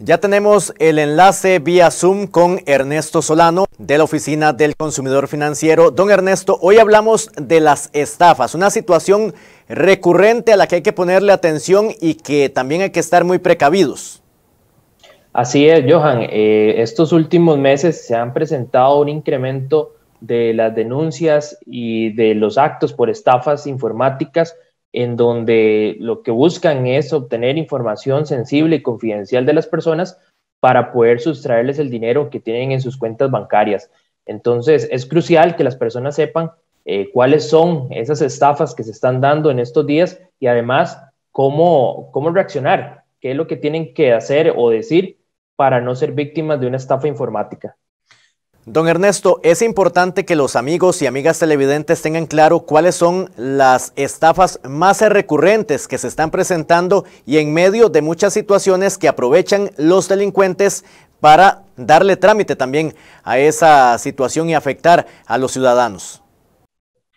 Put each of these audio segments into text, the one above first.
Ya tenemos el enlace vía Zoom con Ernesto Solano de la Oficina del Consumidor Financiero. Don Ernesto, hoy hablamos de las estafas, una situación recurrente a la que hay que ponerle atención y que también hay que estar muy precavidos. Así es, Johan. Eh, estos últimos meses se han presentado un incremento de las denuncias y de los actos por estafas informáticas en donde lo que buscan es obtener información sensible y confidencial de las personas para poder sustraerles el dinero que tienen en sus cuentas bancarias. Entonces, es crucial que las personas sepan eh, cuáles son esas estafas que se están dando en estos días y además cómo, cómo reaccionar, qué es lo que tienen que hacer o decir para no ser víctimas de una estafa informática. Don Ernesto, es importante que los amigos y amigas televidentes tengan claro cuáles son las estafas más recurrentes que se están presentando y en medio de muchas situaciones que aprovechan los delincuentes para darle trámite también a esa situación y afectar a los ciudadanos.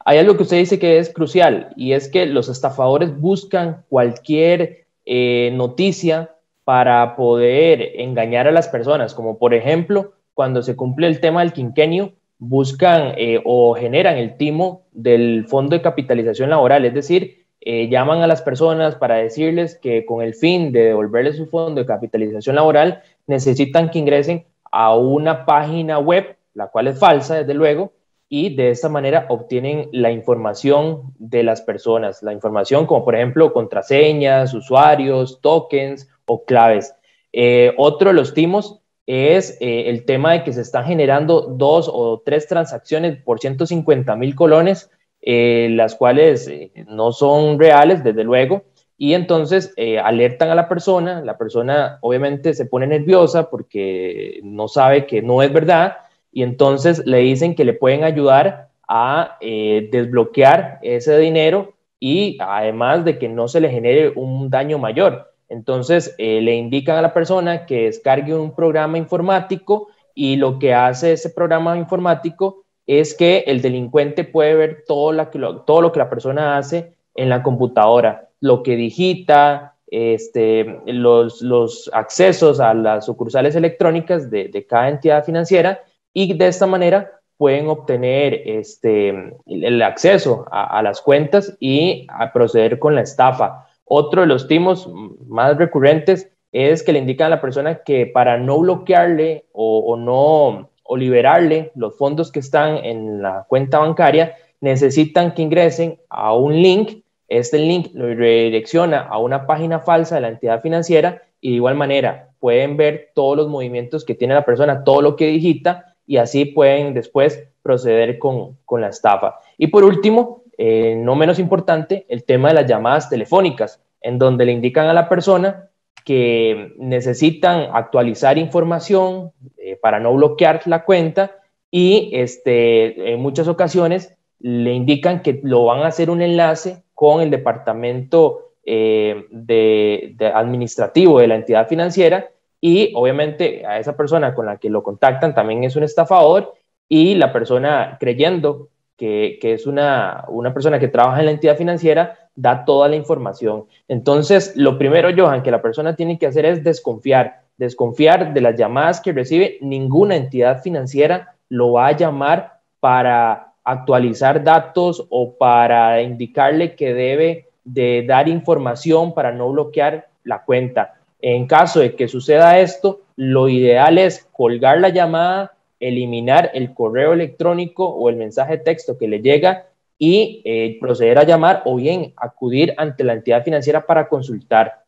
Hay algo que usted dice que es crucial y es que los estafadores buscan cualquier eh, noticia para poder engañar a las personas, como por ejemplo cuando se cumple el tema del quinquenio, buscan eh, o generan el timo del Fondo de Capitalización Laboral, es decir, eh, llaman a las personas para decirles que con el fin de devolverles su fondo de capitalización laboral, necesitan que ingresen a una página web, la cual es falsa, desde luego, y de esta manera obtienen la información de las personas, la información como por ejemplo contraseñas, usuarios, tokens o claves. Eh, otro de los timos es eh, el tema de que se están generando dos o tres transacciones por 150 mil colones, eh, las cuales eh, no son reales, desde luego, y entonces alertan a la persona, la persona obviamente se pone nerviosa porque no sabe que no es verdad, y entonces le dicen que le pueden ayudar a desbloquear ese dinero y además de que no se le genere un daño mayor. Entonces, eh, le indican a la persona que descargue un programa informático y lo que hace ese programa informático es que el delincuente puede ver todo, la, todo lo que la persona hace en la computadora, lo que digita, este, los, los, accesos a las sucursales electrónicas de, cada entidad financiera y de esta manera pueden obtener este, el acceso a, las cuentas y a proceder con la estafa. Otro de los timos más recurrentes es que le indican a la persona que para no bloquearle o, no o liberarle los fondos que están en la cuenta bancaria, necesitan que ingresen a un link. Este link lo redirecciona a una página falsa de la entidad financiera y de igual manera pueden ver todos los movimientos que tiene la persona, todo lo que digita y así pueden después proceder con, con la estafa. Y por último, eh, no menos importante, el tema de las llamadas telefónicas en donde le indican a la persona que necesitan actualizar información eh, para no bloquear la cuenta y este, en muchas ocasiones le indican que lo van a hacer un enlace con el departamento eh, de administrativo de la entidad financiera y obviamente a esa persona con la que lo contactan también es un estafador y la persona creyendo que, es una, una, persona que trabaja en la entidad financiera, da toda la información. Entonces, lo primero, Johan, que la persona tiene que hacer es desconfiar, desconfiar de las llamadas que recibe. Ninguna entidad financiera lo va a llamar para actualizar datos o para indicarle que debe de dar información para no bloquear la cuenta. En caso de que suceda esto, lo ideal es colgar la llamada, eliminar el correo electrónico o el mensaje de texto que le llega y eh, proceder a llamar o bien acudir ante la entidad financiera para consultar.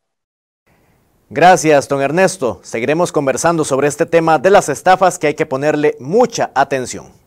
Gracias, don Ernesto. Seguiremos conversando sobre este tema de las estafas que hay que ponerle mucha atención.